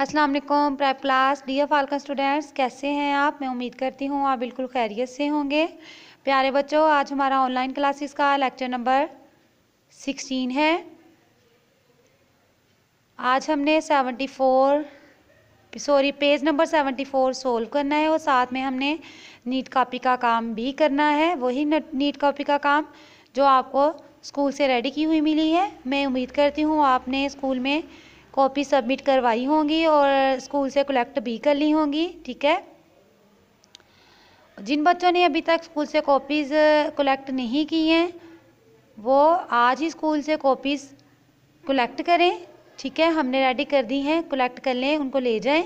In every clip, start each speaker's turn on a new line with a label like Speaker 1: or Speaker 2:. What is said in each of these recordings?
Speaker 1: अस्सलाम वालेकुम प्राइप क्लास डियर फालका स्टूडेंट्स कैसे हैं आप मैं उम्मीद करती हूँ आप बिल्कुल खैरियत से होंगे प्यारे बच्चों आज हमारा ऑनलाइन क्लासेस का लेक्चर नंबर सिक्सटीन है आज हमने seventy four sorry page number seventy four solve करना है और साथ में हमने नीट कापी का काम भी करना है वही नीट कापी का काम जो आपको स्कूल से रेडी की हुई मिली है मैं उम्मीद करती हूँ आपने स्कूल में कॉपी सबमिट करवाई होंगी और स्कूल से कलेक्ट भी कर ली होंगी ठीक है जिन बच्चों ने अभी तक स्कूल से कॉपीज़ कलेक्ट नहीं की हैं वो आज ही स्कूल से कॉपीज़ कलेक्ट करें ठीक है हमने रेडी कर दी हैं कलेक्ट कर लें उनको ले जाएं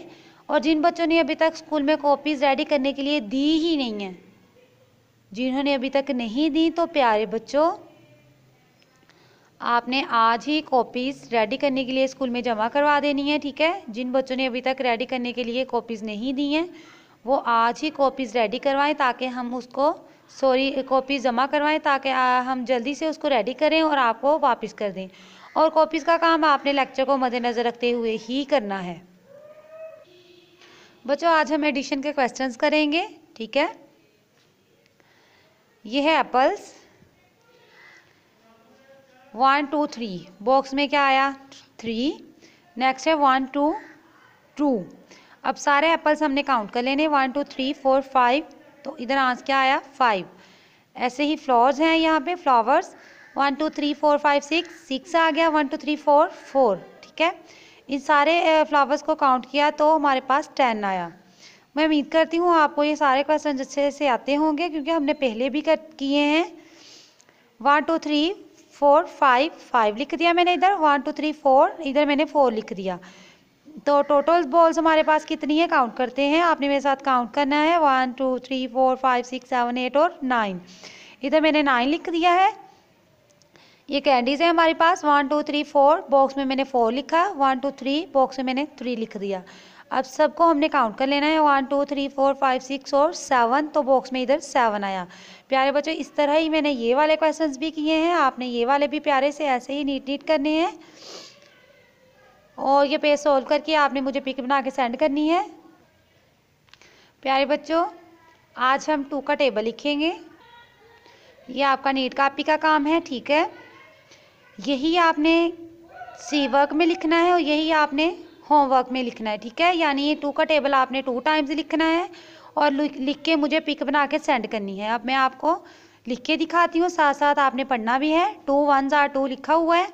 Speaker 1: और जिन बच्चों ने अभी तक स्कूल में कॉपीज़ रेडी करने के लिए दी ही नहीं हैं जिन्होंने अभी तक नहीं दी तो प्यारे बच्चों आपने आज ही कॉपीज़ रेडी करने के लिए स्कूल में जमा करवा देनी है ठीक है जिन बच्चों ने अभी तक रेडी करने के लिए कॉपीज़ नहीं दी हैं वो आज ही कॉपीज़ रेडी करवाएं ताकि हम उसको सॉरी कॉपी जमा करवाएं ताकि हम जल्दी से उसको रेडी करें और आपको वापस कर दें और कॉपीज़ का काम आपने लेक्चर को मद्देनज़र रखते हुए ही करना है बच्चों आज हम एडिशन के क्वेश्चंस करेंगे ठीक है ये है apples one two three box में क्या आया थ्री नेक्स्ट है वन टू टू अब सारे एप्पल्स हमने काउंट कर लेने one two three four five तो इधर आंसर क्या आया फाइव ऐसे ही फ्लावर्स हैं यहाँ पे flowers one two three four five six six आ गया one two three four four ठीक है इन सारे फ्लावर्स को काउंट किया तो हमारे पास टेन आया मैं उम्मीद करती हूँ आपको ये सारे क्वेश्चन अच्छे से आते होंगे क्योंकि हमने पहले भी कर किए हैं one two three four five five लिख दिया मैंने इधर वन टू थ्री फोर इधर मैंने फोर लिख दिया तो टोटल बॉल्स हमारे पास कितनी है काउंट करते हैं आपने मेरे साथ काउंट करना है one two three four five six seven eight और नाइन इधर मैंने नाइन लिख दिया है ये कैंडीज़ हैं हमारे पास one two three four box में मैंने फोर लिखा वन टू थ्री बॉक्स में मैंने थ्री लिख दिया अब सबको हमने काउंट कर लेना है one two three four five six और सेवन तो बॉक्स में इधर सेवन आया प्यारे बच्चों इस तरह ही मैंने ये वाले क्वेश्चंस भी किए हैं आपने ये वाले भी प्यारे से ऐसे ही नीट नीट करने हैं और ये पेज सॉल्व करके आपने मुझे पिक बना के सेंड करनी है प्यारे बच्चों आज हम टू का टेबल लिखेंगे ये आपका नीट कापी का काम है ठीक है यही आपने सी वर्क में लिखना है और यही आपने होमवर्क में लिखना है ठीक है यानी ये टू का टेबल आपने टू टाइम्स लिखना है और लिख के मुझे पिक बना के सेंड करनी है अब मैं आपको लिख के दिखाती हूँ साथ साथ आपने पढ़ना भी है टू वन ज़ार टू लिखा हुआ है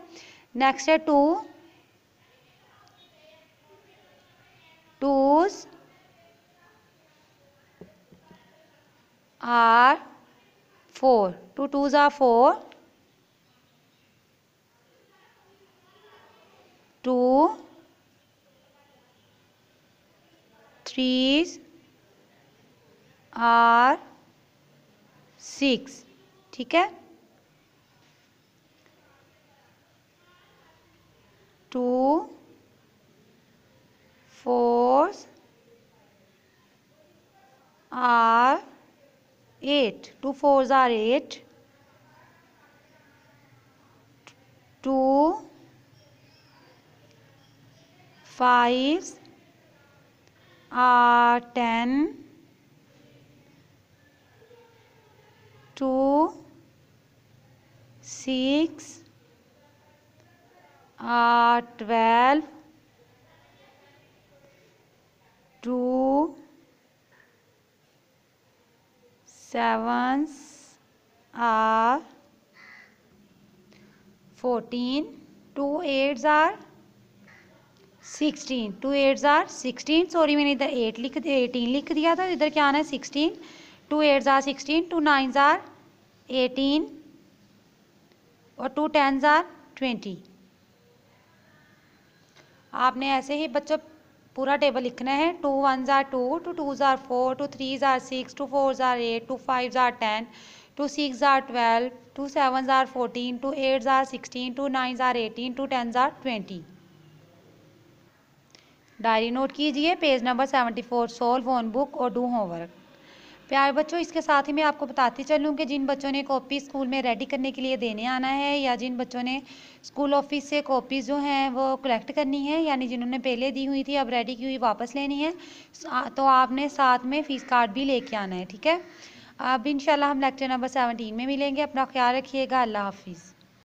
Speaker 1: नेक्स्ट है two twos are four two twos are four trees are six ठीक है two fours are eight two fours are eight two fives are 10 2 6 are uh, 12 2 sevens are uh, 14 two eights are sixteen two eights are sixteen sorry मैंने इधर eight लिख eighteen लिख दिया था इधर क्या आना है sixteen two eights are sixteen two nines are eighteen और टू टेंस आर ट्वेंटी आपने ऐसे ही बच्चों पूरा टेबल लिखना है two one are two two two are four two three are six two four are eight two five are ten two six are twelve two seven are fourteen two eight are sixteen two nine are eighteen two ten are twenty diary note कीजिए page number seventy four solve one book और do homework प्यारे बच्चों इसके साथ ही मैं आपको बताती चलूँ कि जिन बच्चों ने कॉपी स्कूल में रेडी करने के लिए देने आना है या जिन बच्चों ने स्कूल ऑफिस से कॉपीज़ जो हैं वो कलेक्ट करनी है यानी जिन्होंने पहले दी हुई थी अब रेडी की हुई वापस लेनी है तो आपने साथ में फ़ीस कार्ड भी लेके आना है ठीक है अब इन हम लेक्चर नंबर सेवनटीन में मिलेंगे अपना ख्याल रखिएगा अल्लाह हाफिज़